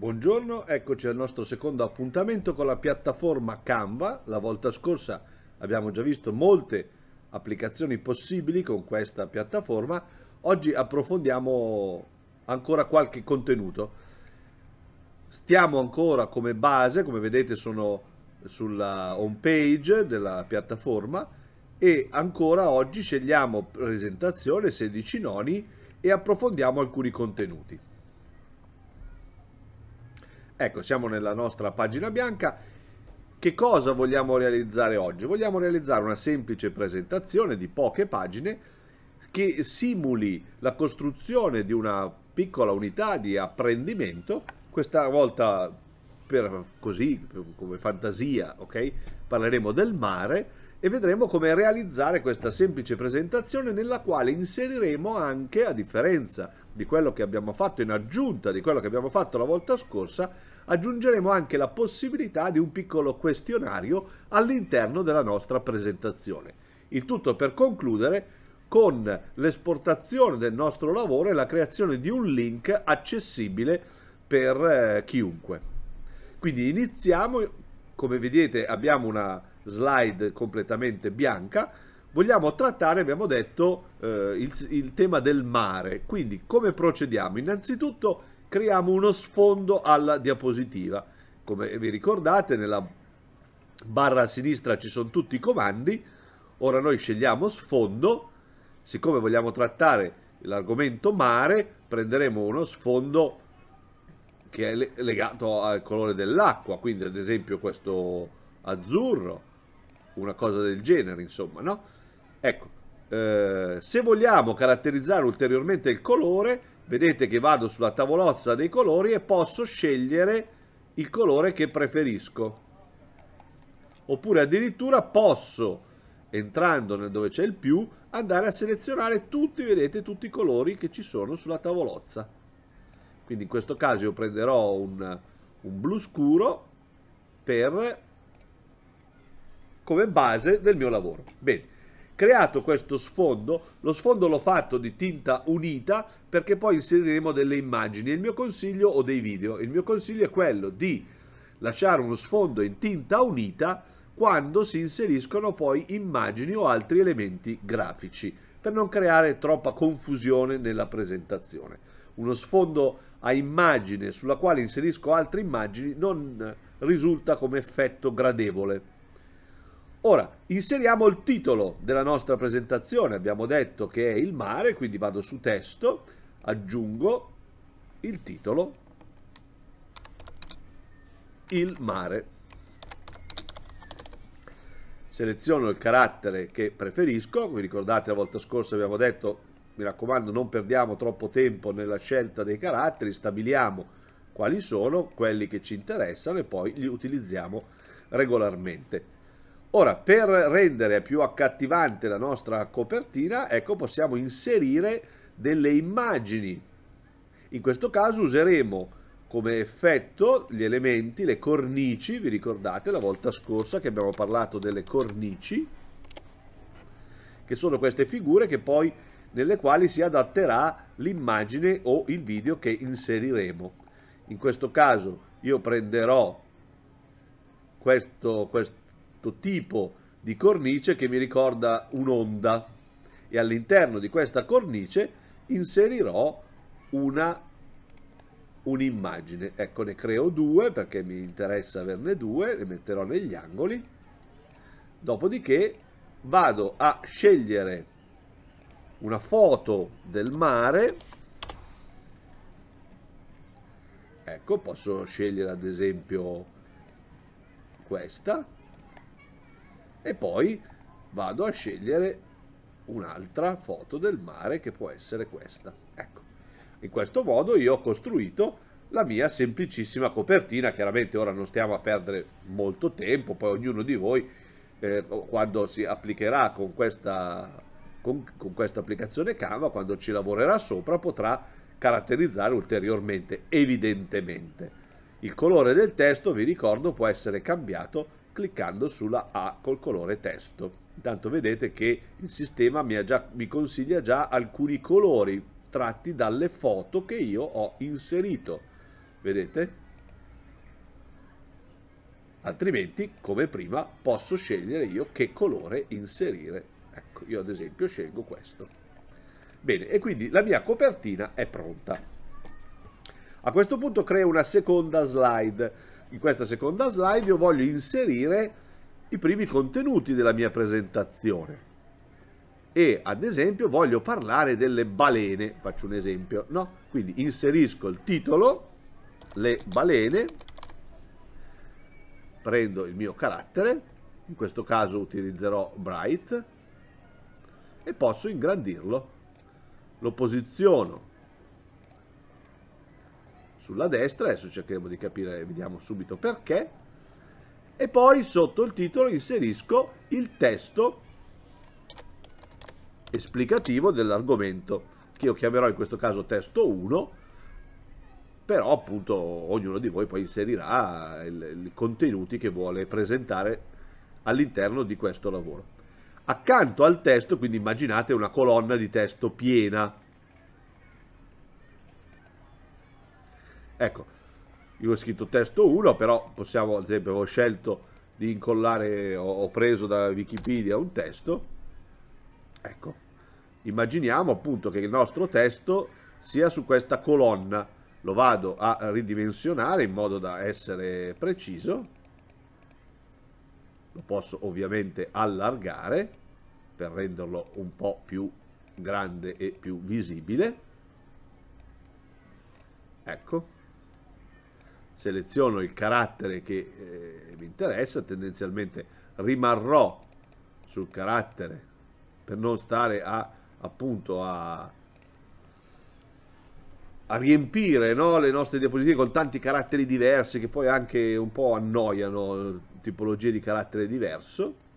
Buongiorno, eccoci al nostro secondo appuntamento con la piattaforma Canva. La volta scorsa abbiamo già visto molte applicazioni possibili con questa piattaforma. Oggi approfondiamo ancora qualche contenuto. Stiamo ancora come base, come vedete sono sulla home page della piattaforma e ancora oggi scegliamo presentazione, 16 noni e approfondiamo alcuni contenuti. Ecco, siamo nella nostra pagina bianca. Che cosa vogliamo realizzare oggi? Vogliamo realizzare una semplice presentazione di poche pagine che simuli la costruzione di una piccola unità di apprendimento, questa volta per così, come fantasia, ok? parleremo del mare e vedremo come realizzare questa semplice presentazione nella quale inseriremo anche, a differenza di quello che abbiamo fatto in aggiunta di quello che abbiamo fatto la volta scorsa, aggiungeremo anche la possibilità di un piccolo questionario all'interno della nostra presentazione. Il tutto per concludere con l'esportazione del nostro lavoro e la creazione di un link accessibile per eh, chiunque. Quindi iniziamo come vedete abbiamo una slide completamente bianca, vogliamo trattare, abbiamo detto, eh, il, il, tema del mare. Quindi come procediamo? Innanzitutto creiamo uno sfondo alla diapositiva. Come vi ricordate, nella barra a sinistra ci sono tutti i comandi. Ora noi scegliamo sfondo. Siccome vogliamo trattare l'argomento mare, prenderemo uno sfondo che è legato al colore dell'acqua, quindi ad esempio questo azzurro, una cosa del genere, insomma, no? Ecco, eh, se vogliamo caratterizzare ulteriormente il colore, vedete che vado sulla tavolozza dei colori e posso scegliere il colore che preferisco. Oppure addirittura posso, entrando nel dove c'è il più, andare a selezionare tutti, vedete, tutti i colori che ci sono sulla tavolozza. Quindi in questo caso io prenderò un, un blu scuro per, come base del mio lavoro. Bene creato questo sfondo, lo sfondo l'ho fatto di tinta unita perché poi inseriremo delle immagini, il mio consiglio o dei video, il mio consiglio è quello di lasciare uno sfondo in tinta unita quando si inseriscono poi immagini o altri elementi grafici per non creare troppa confusione nella presentazione uno sfondo a immagine sulla quale inserisco altre immagini non risulta come effetto gradevole. Ora, inseriamo il titolo della nostra presentazione, abbiamo detto che è il mare, quindi vado su testo, aggiungo il titolo il mare. Seleziono il carattere che preferisco, vi ricordate la volta scorsa abbiamo detto mi raccomando non perdiamo troppo tempo nella scelta dei caratteri, stabiliamo quali sono quelli che ci interessano e poi li utilizziamo regolarmente. Ora, per rendere più accattivante la nostra copertina, ecco, possiamo inserire delle immagini. In questo caso useremo come effetto gli elementi, le cornici, vi ricordate la volta scorsa che abbiamo parlato delle cornici, che sono queste figure che poi nelle quali si adatterà l'immagine o il video che inseriremo. In questo caso io prenderò questo, questo tipo di cornice che mi ricorda un'onda e all'interno di questa cornice inserirò un'immagine. ecco, ne creo due perché mi interessa averne due, le metterò negli angoli. Dopodiché vado a scegliere una foto del mare ecco posso scegliere ad esempio questa e poi vado a scegliere un'altra foto del mare che può essere questa ecco in questo modo io ho costruito la mia semplicissima copertina chiaramente ora non stiamo a perdere molto tempo poi ognuno di voi eh, quando si applicherà con questa con, con questa applicazione Canva, quando ci lavorerà sopra, potrà caratterizzare ulteriormente, evidentemente. Il colore del testo, vi ricordo, può essere cambiato cliccando sulla A col colore testo. Intanto vedete che il sistema mi, già, mi consiglia già alcuni colori tratti dalle foto che io ho inserito. Vedete? Altrimenti, come prima, posso scegliere io che colore inserire Ecco, io ad esempio scelgo questo. Bene, e quindi la mia copertina è pronta. A questo punto creo una seconda slide. In questa seconda slide io voglio inserire i primi contenuti della mia presentazione. E ad esempio voglio parlare delle balene, faccio un esempio, no? Quindi inserisco il titolo, le balene, prendo il mio carattere, in questo caso utilizzerò Bright, e posso ingrandirlo. Lo posiziono sulla destra, adesso cercheremo di capire, vediamo subito perché, e poi sotto il titolo inserisco il testo esplicativo dell'argomento, che io chiamerò in questo caso testo 1, però appunto ognuno di voi poi inserirà i contenuti che vuole presentare all'interno di questo lavoro accanto al testo, quindi immaginate una colonna di testo piena. Ecco, io ho scritto testo 1, però possiamo, ad esempio, ho scelto di incollare, ho, preso da Wikipedia un testo. Ecco, immaginiamo appunto che il nostro testo sia su questa colonna. Lo vado a ridimensionare in modo da essere preciso lo posso ovviamente allargare per renderlo un po' più grande e più visibile ecco seleziono il carattere che eh, mi interessa tendenzialmente rimarrò sul carattere per non stare a appunto a a riempire no, le nostre diapositive con tanti caratteri diversi che poi anche un po' annoiano tipologie di carattere diverso.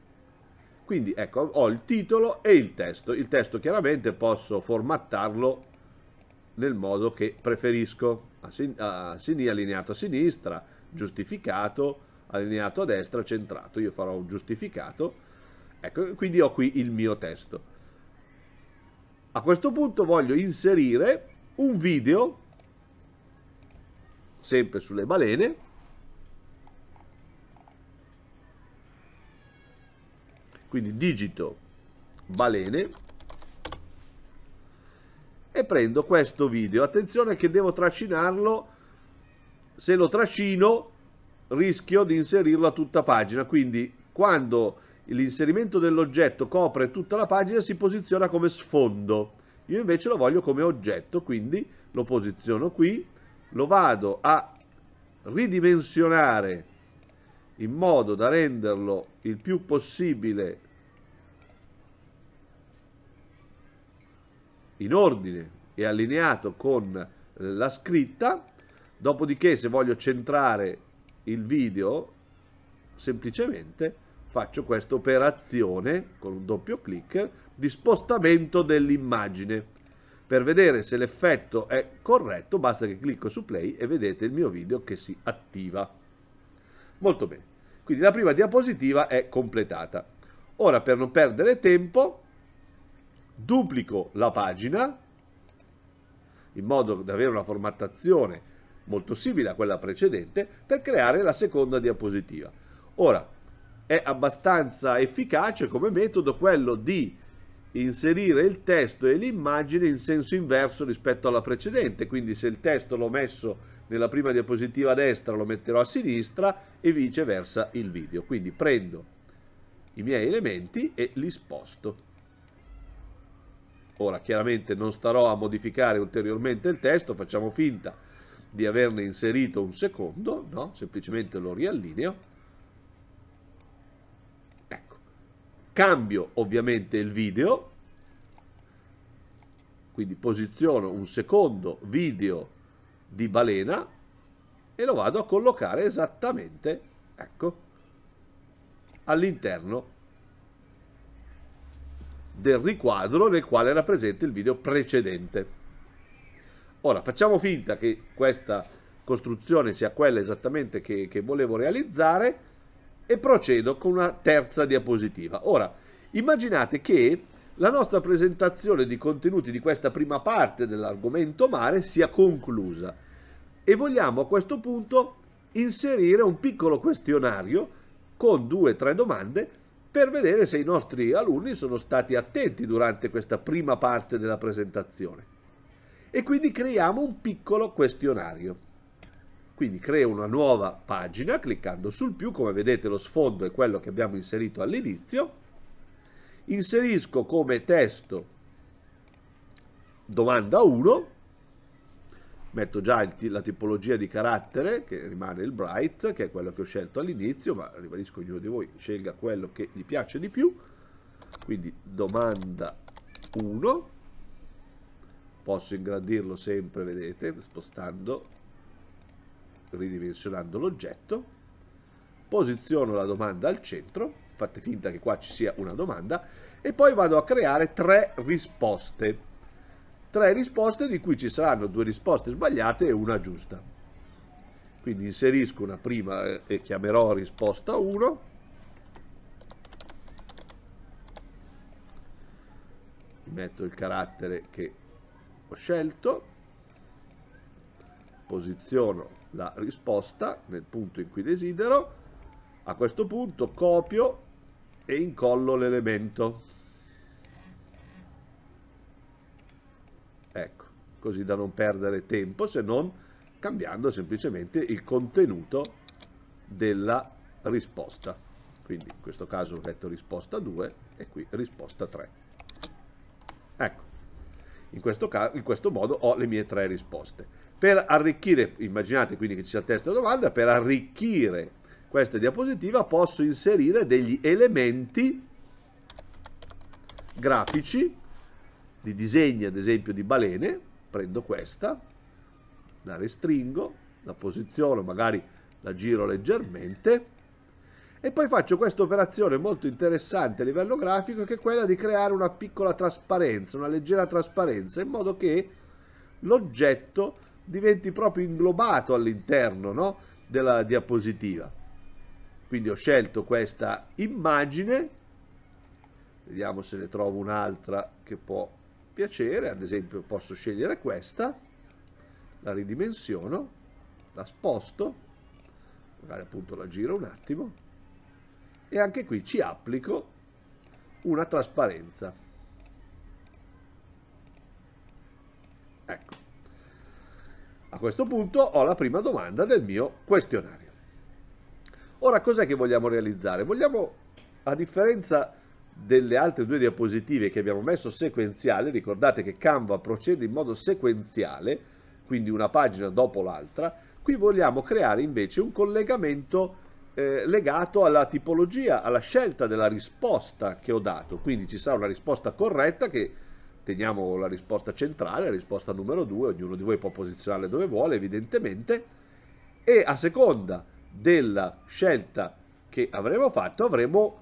Quindi ecco, ho il titolo e il testo. Il testo chiaramente posso formattarlo nel modo che preferisco. A sin a allineato a sinistra, giustificato, allineato a destra, centrato. Io farò un giustificato. Ecco, quindi ho qui il mio testo. A questo punto voglio inserire un video, sempre sulle balene, quindi digito balene e prendo questo video attenzione che devo trascinarlo se lo trascino rischio di inserirlo a tutta pagina quindi quando l'inserimento dell'oggetto copre tutta la pagina si posiziona come sfondo io invece lo voglio come oggetto quindi lo posiziono qui lo vado a ridimensionare in modo da renderlo il più possibile in ordine e allineato con la scritta dopodiché se voglio centrare il video semplicemente faccio questa operazione con un doppio clic di spostamento dell'immagine. Per vedere se l'effetto è corretto basta che clicco su play e vedete il mio video che si attiva. Molto bene. Quindi la prima diapositiva è completata. Ora, per non perdere tempo, duplico la pagina in modo da avere una formattazione molto simile a quella precedente per creare la seconda diapositiva. Ora, è abbastanza efficace come metodo quello di inserire il testo e l'immagine in senso inverso rispetto alla precedente, quindi se il testo l'ho messo nella prima diapositiva a destra lo metterò a sinistra e viceversa il video. Quindi prendo i miei elementi e li sposto. Ora chiaramente non starò a modificare ulteriormente il testo, facciamo finta di averne inserito un secondo, no? semplicemente lo riallineo. Ecco. Cambio ovviamente il video, quindi posiziono un secondo video di balena e lo vado a collocare esattamente, ecco, all'interno del riquadro nel quale era presente il video precedente. Ora, facciamo finta che questa costruzione sia quella esattamente che, che volevo realizzare e procedo con una terza diapositiva. Ora, immaginate che la nostra presentazione di contenuti di questa prima parte dell'argomento mare sia conclusa e vogliamo a questo punto inserire un piccolo questionario con due o tre domande per vedere se i nostri alunni sono stati attenti durante questa prima parte della presentazione. E quindi creiamo un piccolo questionario. Quindi creo una nuova pagina cliccando sul più, come vedete lo sfondo è quello che abbiamo inserito all'inizio inserisco come testo domanda 1, metto già il, la tipologia di carattere che rimane il bright, che è quello che ho scelto all'inizio, ma ribadisco ognuno di voi scelga quello che gli piace di più, quindi domanda 1, posso ingrandirlo sempre, vedete, spostando, ridimensionando l'oggetto, posiziono la domanda al centro, fate finta che qua ci sia una domanda, e poi vado a creare tre risposte. Tre risposte di cui ci saranno due risposte sbagliate e una giusta. Quindi inserisco una prima e chiamerò risposta 1. metto il carattere che ho scelto, posiziono la risposta nel punto in cui desidero, a questo punto copio e incollo l'elemento. Ecco, così da non perdere tempo se non cambiando semplicemente il contenuto della risposta. Quindi in questo caso ho detto risposta 2 e qui risposta 3. Ecco, in questo, caso, in questo modo ho le mie tre risposte. Per arricchire, immaginate quindi che ci sia il testo domanda, per arricchire questa diapositiva posso inserire degli elementi grafici di disegni, ad esempio di balene, prendo questa, la restringo, la posiziono, magari la giro leggermente e poi faccio questa operazione molto interessante a livello grafico che è quella di creare una piccola trasparenza, una leggera trasparenza in modo che l'oggetto diventi proprio inglobato all'interno no? della diapositiva. Quindi ho scelto questa immagine, vediamo se ne trovo un'altra che può piacere, ad esempio posso scegliere questa, la ridimensiono, la sposto, magari appunto la giro un attimo, e anche qui ci applico una trasparenza. Ecco, a questo punto ho la prima domanda del mio questionario. Ora cos'è che vogliamo realizzare? Vogliamo, a differenza delle altre due diapositive che abbiamo messo sequenziali, ricordate che Canva procede in modo sequenziale, quindi una pagina dopo l'altra, qui vogliamo creare invece un collegamento eh, legato alla tipologia, alla scelta della risposta che ho dato, quindi ci sarà una risposta corretta che teniamo la risposta centrale, la risposta numero 2, ognuno di voi può posizionarla dove vuole evidentemente, e a seconda della scelta che avremo fatto avremo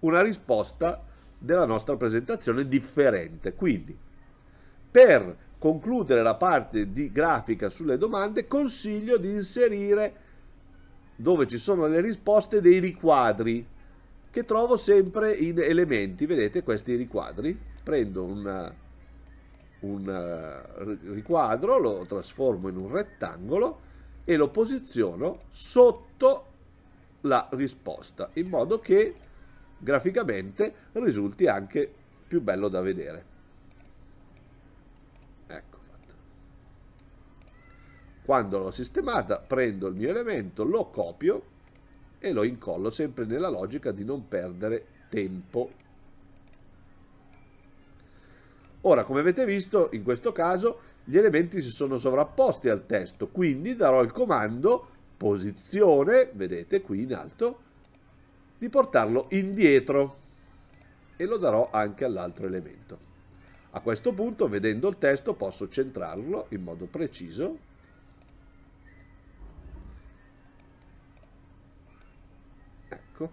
una risposta della nostra presentazione differente. Quindi, per concludere la parte di grafica sulle domande, consiglio di inserire dove ci sono le risposte dei riquadri che trovo sempre in elementi. Vedete questi riquadri? Prendo una, un eh, riquadro, lo trasformo in un rettangolo e lo posiziono sotto la risposta in modo che graficamente risulti anche più bello da vedere ecco fatto quando l'ho sistemata prendo il mio elemento lo copio e lo incollo sempre nella logica di non perdere tempo ora come avete visto in questo caso gli elementi si sono sovrapposti al testo, quindi darò il comando posizione, vedete qui in alto, di portarlo indietro e lo darò anche all'altro elemento. A questo punto, vedendo il testo, posso centrarlo in modo preciso Ecco,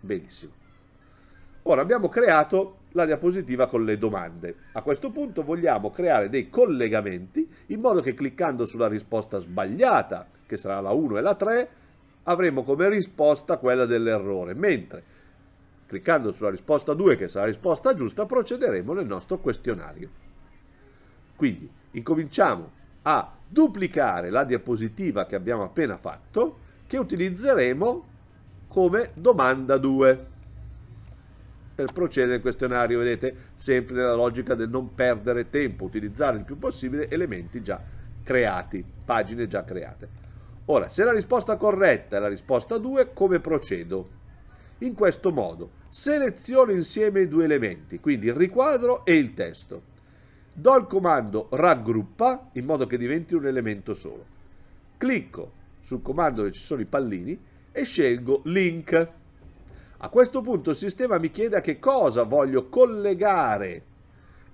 Benissimo. Ora abbiamo creato la diapositiva con le domande. A questo punto vogliamo creare dei collegamenti in modo che cliccando sulla risposta sbagliata, che sarà la 1 e la 3, avremo come risposta quella dell'errore, mentre cliccando sulla risposta 2, che sarà la risposta giusta, procederemo nel nostro questionario. Quindi incominciamo a duplicare la diapositiva che abbiamo appena fatto, che utilizzeremo come domanda 2 per procedere il questionario, vedete, sempre nella logica del non perdere tempo, utilizzare il più possibile elementi già creati, pagine già create. Ora, se la risposta corretta è la risposta 2, come procedo? In questo modo, seleziono insieme i due elementi, quindi il riquadro e il testo. Do il comando raggruppa in modo che diventi un elemento solo. Clicco sul comando dove ci sono i pallini e scelgo link a questo punto il sistema mi chiede a che cosa voglio collegare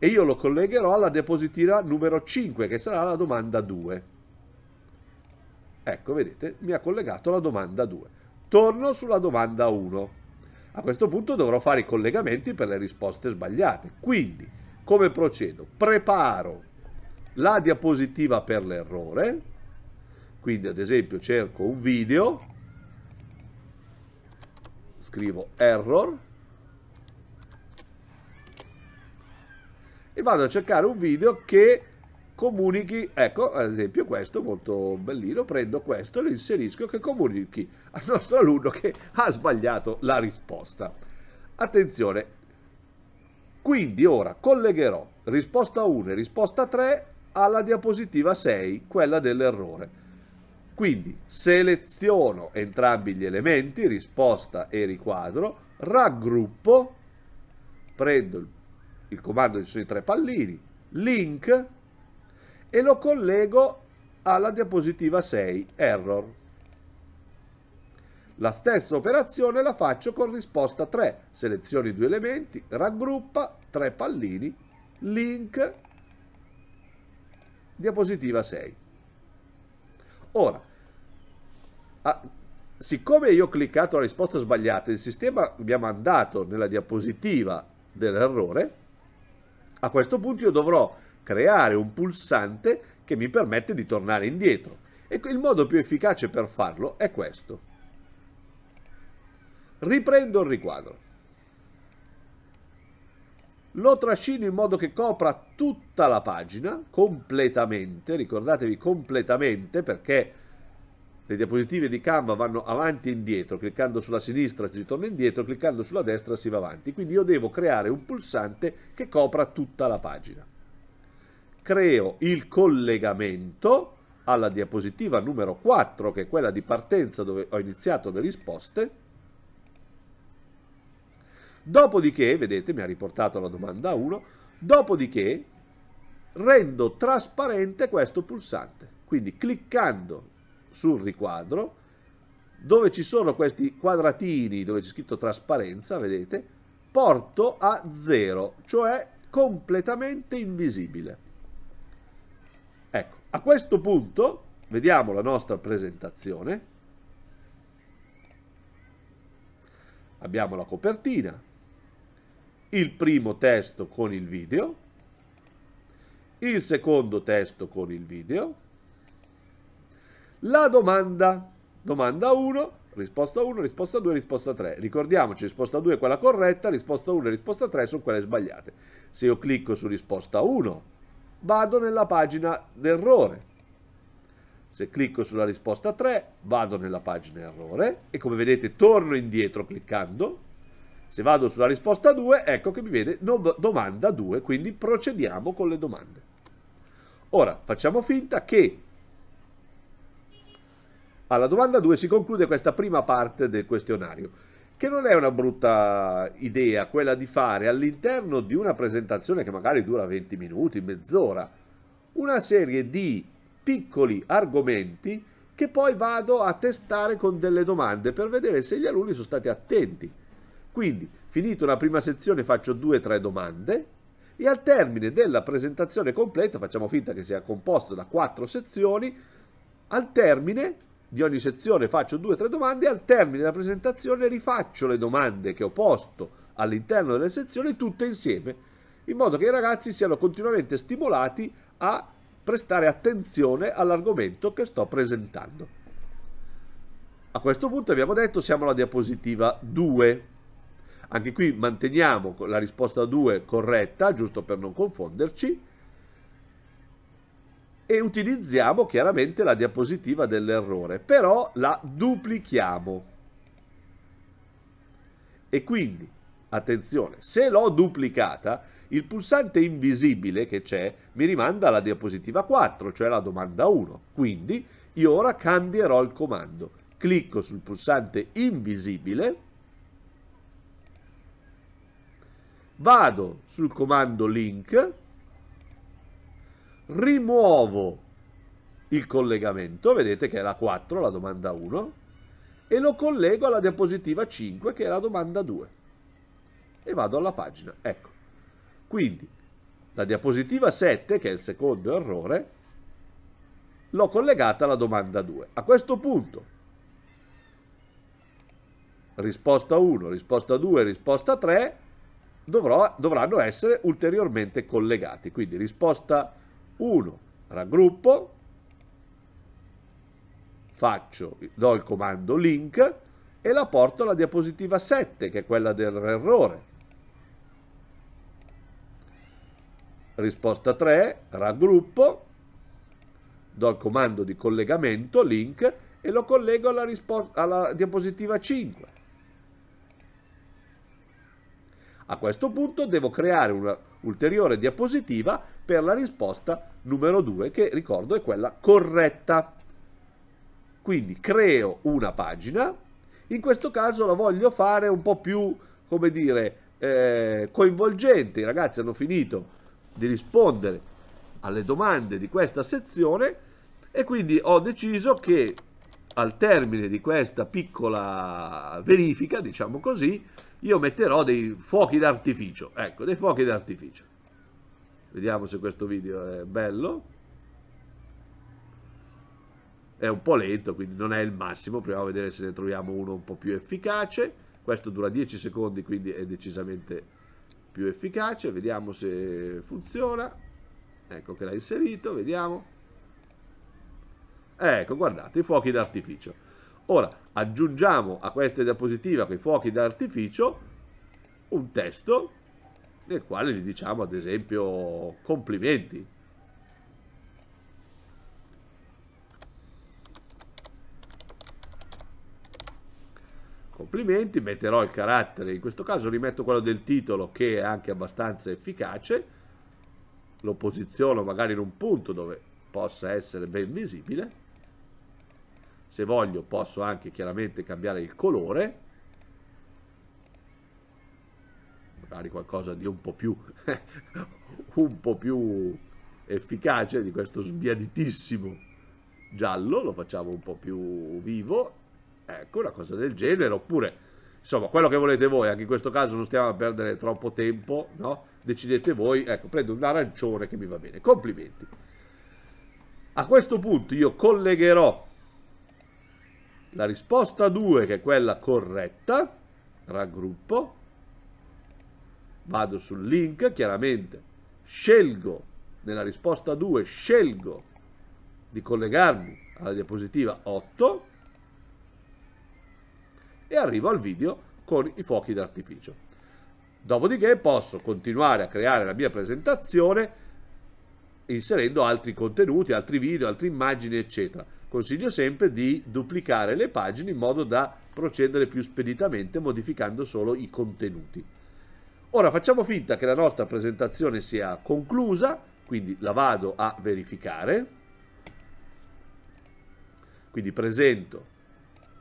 e io lo collegherò alla depositiva numero 5 che sarà la domanda 2. Ecco, vedete, mi ha collegato la domanda 2. Torno sulla domanda 1. A questo punto dovrò fare i collegamenti per le risposte sbagliate. Quindi, come procedo? Preparo la diapositiva per l'errore. Quindi, ad esempio, cerco un video scrivo error e vado a cercare un video che comunichi, ecco ad esempio questo molto bellino, prendo questo e lo inserisco che comunichi al nostro alunno che ha sbagliato la risposta. Attenzione, quindi ora collegherò risposta 1 e risposta 3 alla diapositiva 6, quella dell'errore. Quindi seleziono entrambi gli elementi, risposta e riquadro, raggruppo, prendo il, il comando sui tre pallini, link e lo collego alla diapositiva 6 error. La stessa operazione la faccio con risposta 3, selezioni due elementi, raggruppa, tre pallini, link, diapositiva 6. Ora, Ah, siccome io ho cliccato la risposta sbagliata, il sistema mi ha mandato nella diapositiva dell'errore, a questo punto io dovrò creare un pulsante che mi permette di tornare indietro. E il modo più efficace per farlo è questo. Riprendo il riquadro. Lo trascino in modo che copra tutta la pagina, completamente, ricordatevi completamente perché le diapositive di Canva vanno avanti e indietro, cliccando sulla sinistra si torna indietro, cliccando sulla destra si va avanti, quindi io devo creare un pulsante che copra tutta la pagina. Creo il collegamento alla diapositiva numero 4, che è quella di partenza dove ho iniziato le risposte, dopodiché, vedete, mi ha riportato la domanda 1, dopodiché rendo trasparente questo pulsante, quindi cliccando sul riquadro, dove ci sono questi quadratini dove c'è scritto trasparenza, vedete, porto a zero, cioè completamente invisibile. Ecco, a questo punto vediamo la nostra presentazione. Abbiamo la copertina, il primo testo con il video, il secondo testo con il video, la domanda. Domanda 1, risposta 1, risposta 2, risposta 3. Ricordiamoci, risposta 2 è quella corretta, risposta 1 e risposta 3 sono quelle sbagliate. Se io clicco su risposta 1, vado nella pagina d'errore. Se clicco sulla risposta 3, vado nella pagina errore e come vedete torno indietro cliccando. Se vado sulla risposta 2, ecco che mi viene domanda 2, quindi procediamo con le domande. Ora, facciamo finta che alla domanda 2 si conclude questa prima parte del questionario, che non è una brutta idea quella di fare all'interno di una presentazione che magari dura 20 minuti, mezz'ora, una serie di piccoli argomenti che poi vado a testare con delle domande per vedere se gli alunni sono stati attenti. Quindi, finito la prima sezione, faccio due o tre domande e al termine della presentazione completa, facciamo finta che sia composto da quattro sezioni, al termine di ogni sezione faccio due o tre domande e al termine della presentazione rifaccio le domande che ho posto all'interno delle sezioni tutte insieme in modo che i ragazzi siano continuamente stimolati a prestare attenzione all'argomento che sto presentando. A questo punto abbiamo detto siamo alla diapositiva 2. Anche qui manteniamo la risposta 2 corretta, giusto per non confonderci, e utilizziamo chiaramente la diapositiva dell'errore, però la duplichiamo. E quindi, attenzione, se l'ho duplicata, il pulsante invisibile che c'è mi rimanda alla diapositiva 4, cioè la domanda 1. Quindi io ora cambierò il comando. Clicco sul pulsante invisibile, vado sul comando link, rimuovo il collegamento, vedete che è la 4, la domanda 1, e lo collego alla diapositiva 5 che è la domanda 2 e vado alla pagina, ecco. Quindi la diapositiva 7, che è il secondo errore, l'ho collegata alla domanda 2. A questo punto, risposta 1, risposta 2, risposta 3 dovrò, dovranno essere ulteriormente collegati. Quindi risposta 1 raggruppo, faccio, do il comando link e la porto alla diapositiva 7 che è quella dell'errore. Risposta 3, raggruppo, do il comando di collegamento link e lo collego alla, alla diapositiva 5. A questo punto devo creare una, ulteriore diapositiva per la risposta numero 2 che ricordo è quella corretta. Quindi creo una pagina, in questo caso la voglio fare un po' più, come dire, eh, coinvolgente. I ragazzi hanno finito di rispondere alle domande di questa sezione e quindi ho deciso che al termine di questa piccola verifica, diciamo così, io metterò dei fuochi d'artificio, ecco, dei fuochi d'artificio. Vediamo se questo video è bello. È un po' lento, quindi non è il massimo, proviamo a vedere se ne troviamo uno un po' più efficace. Questo dura 10 secondi, quindi è decisamente più efficace. Vediamo se funziona. Ecco che l'ha inserito, vediamo. Ecco, guardate, i fuochi d'artificio. Ora, aggiungiamo a questa diapositiva, a quei fuochi d'artificio, un testo nel quale gli diciamo ad esempio complimenti. Complimenti, metterò il carattere, in questo caso rimetto quello del titolo che è anche abbastanza efficace, lo posiziono magari in un punto dove possa essere ben visibile se voglio posso anche chiaramente cambiare il colore magari qualcosa di un po' più un po' più efficace di questo sbiaditissimo giallo lo facciamo un po' più vivo ecco una cosa del genere oppure insomma quello che volete voi anche in questo caso non stiamo a perdere troppo tempo no? decidete voi ecco prendo un arancione che mi va bene complimenti a questo punto io collegherò la risposta 2, che è quella corretta, raggruppo, vado sul link, chiaramente scelgo, nella risposta 2 scelgo di collegarmi alla diapositiva 8 e arrivo al video con i fuochi d'artificio. Dopodiché posso continuare a creare la mia presentazione inserendo altri contenuti, altri video, altre immagini, eccetera. Consiglio sempre di duplicare le pagine in modo da procedere più speditamente modificando solo i contenuti. Ora facciamo finta che la nostra presentazione sia conclusa, quindi la vado a verificare. Quindi presento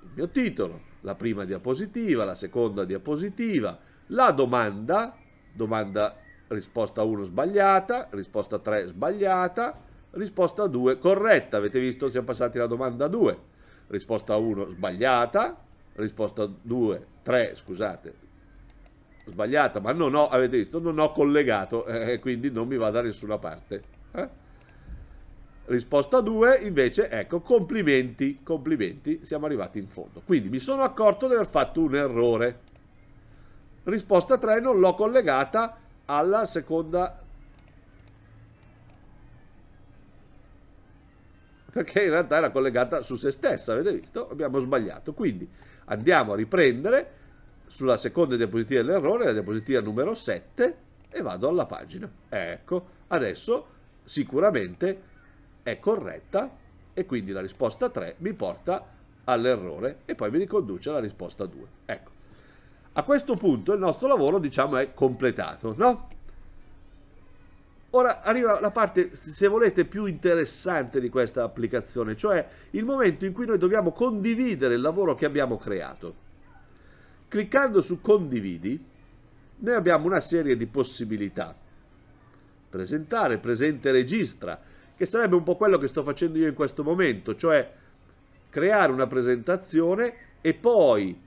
il mio titolo, la prima diapositiva, la seconda diapositiva, la domanda, domanda risposta 1 sbagliata, risposta 3 sbagliata, risposta 2 corretta, avete visto siamo passati alla domanda 2, risposta 1 sbagliata, risposta 2, 3 scusate, sbagliata, ma non ho, avete visto, non ho collegato, eh, quindi non mi va da nessuna parte. Eh? Risposta 2 invece, ecco, complimenti, complimenti, siamo arrivati in fondo. Quindi mi sono accorto di aver fatto un errore. Risposta 3 non l'ho collegata alla seconda perché in realtà era collegata su se stessa, avete visto? Abbiamo sbagliato. Quindi andiamo a riprendere sulla seconda diapositiva dell'errore, la diapositiva numero 7, e vado alla pagina. Ecco, adesso sicuramente è corretta e quindi la risposta 3 mi porta all'errore e poi mi riconduce alla risposta 2. Ecco. A questo punto il nostro lavoro, diciamo, è completato, no? Ora arriva la parte, se volete, più interessante di questa applicazione, cioè il momento in cui noi dobbiamo condividere il lavoro che abbiamo creato. Cliccando su condividi, noi abbiamo una serie di possibilità. Presentare, presente registra, che sarebbe un po' quello che sto facendo io in questo momento, cioè creare una presentazione e poi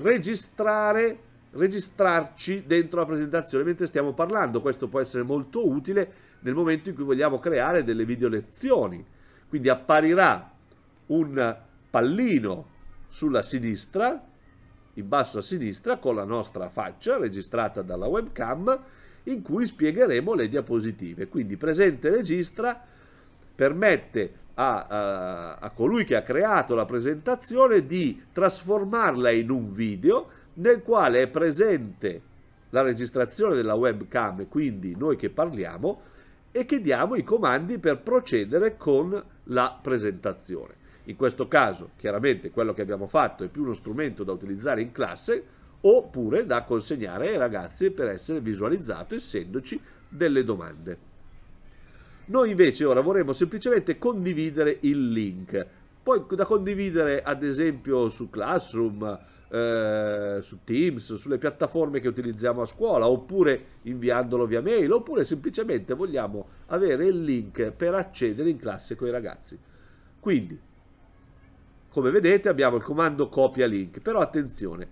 registrare, registrarci dentro la presentazione mentre stiamo parlando. Questo può essere molto utile nel momento in cui vogliamo creare delle video lezioni. Quindi apparirà un pallino sulla sinistra, in basso a sinistra, con la nostra faccia registrata dalla webcam, in cui spiegheremo le diapositive. Quindi presente registra permette a, a, a colui che ha creato la presentazione di trasformarla in un video nel quale è presente la registrazione della webcam, quindi noi che parliamo, e che diamo i comandi per procedere con la presentazione. In questo caso, chiaramente, quello che abbiamo fatto è più uno strumento da utilizzare in classe oppure da consegnare ai ragazzi per essere visualizzato essendoci delle domande. Noi invece ora vorremmo semplicemente condividere il link, poi da condividere ad esempio su Classroom, eh, su Teams, sulle piattaforme che utilizziamo a scuola, oppure inviandolo via mail, oppure semplicemente vogliamo avere il link per accedere in classe con i ragazzi. Quindi, come vedete abbiamo il comando copia link, però attenzione,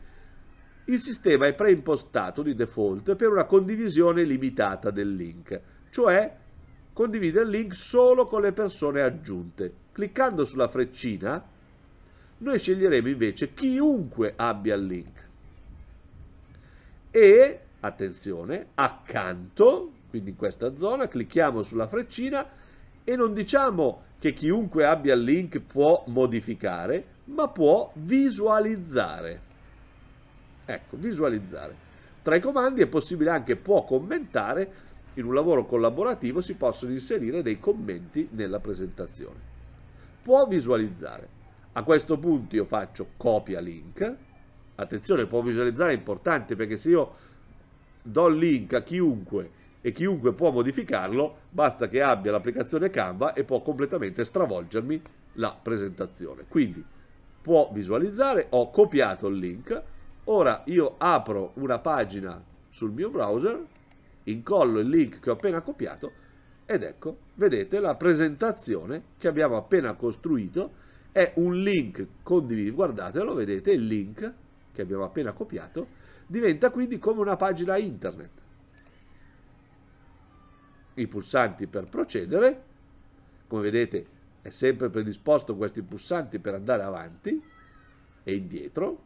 il sistema è preimpostato di default per una condivisione limitata del link, cioè condivide il link solo con le persone aggiunte. Cliccando sulla freccina, noi sceglieremo invece chiunque abbia il link. E, attenzione, accanto, quindi in questa zona, clicchiamo sulla freccina e non diciamo che chiunque abbia il link può modificare, ma può visualizzare. Ecco, visualizzare. Tra i comandi è possibile anche può commentare in un lavoro collaborativo si possono inserire dei commenti nella presentazione. Può visualizzare. A questo punto io faccio copia link. Attenzione, può visualizzare è importante perché se io do il link a chiunque e chiunque può modificarlo, basta che abbia l'applicazione Canva e può completamente stravolgermi la presentazione. Quindi può visualizzare, ho copiato il link, ora io apro una pagina sul mio browser incollo il link che ho appena copiato ed ecco, vedete la presentazione che abbiamo appena costruito è un link condiviso, guardatelo, vedete il link che abbiamo appena copiato diventa quindi come una pagina internet. I pulsanti per procedere, come vedete è sempre predisposto questi pulsanti per andare avanti e indietro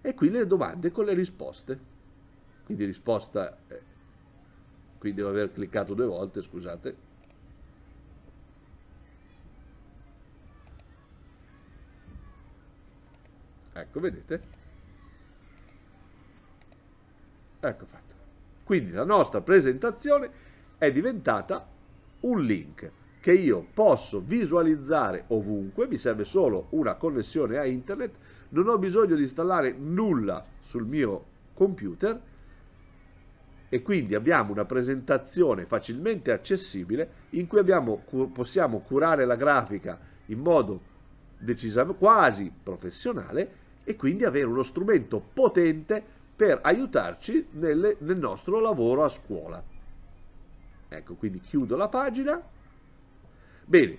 e qui le domande con le risposte. Quindi risposta eh, qui devo aver cliccato due volte scusate ecco vedete ecco fatto quindi la nostra presentazione è diventata un link che io posso visualizzare ovunque, mi serve solo una connessione a internet, non ho bisogno di installare nulla sul mio computer, e quindi abbiamo una presentazione facilmente accessibile in cui abbiamo, possiamo curare la grafica in modo decisamente quasi professionale e quindi avere uno strumento potente per aiutarci nelle, nel nostro lavoro a scuola. Ecco, quindi chiudo la pagina. Bene,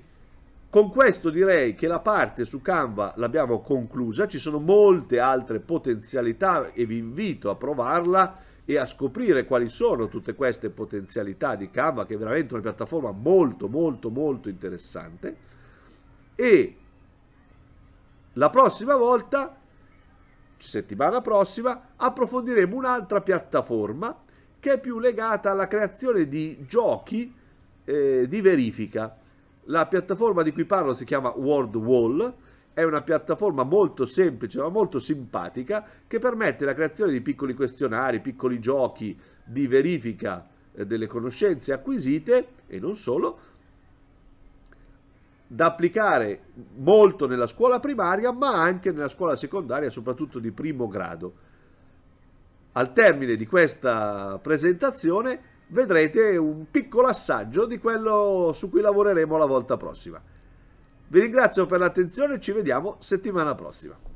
con questo direi che la parte su Canva l'abbiamo conclusa, ci sono molte altre potenzialità e vi invito a provarla e a scoprire quali sono tutte queste potenzialità di Canva, che è veramente una piattaforma molto molto molto interessante. E la prossima volta, settimana prossima, approfondiremo un'altra piattaforma che è più legata alla creazione di giochi eh, di verifica. La piattaforma di cui parlo si chiama World Wall è una piattaforma molto semplice ma molto simpatica che permette la creazione di piccoli questionari, piccoli giochi di verifica eh, delle conoscenze acquisite e non solo, da applicare molto nella scuola primaria ma anche nella scuola secondaria, soprattutto di primo grado. Al termine di questa presentazione vedrete un piccolo assaggio di quello su cui lavoreremo la volta prossima. Vi ringrazio per l'attenzione e ci vediamo settimana prossima.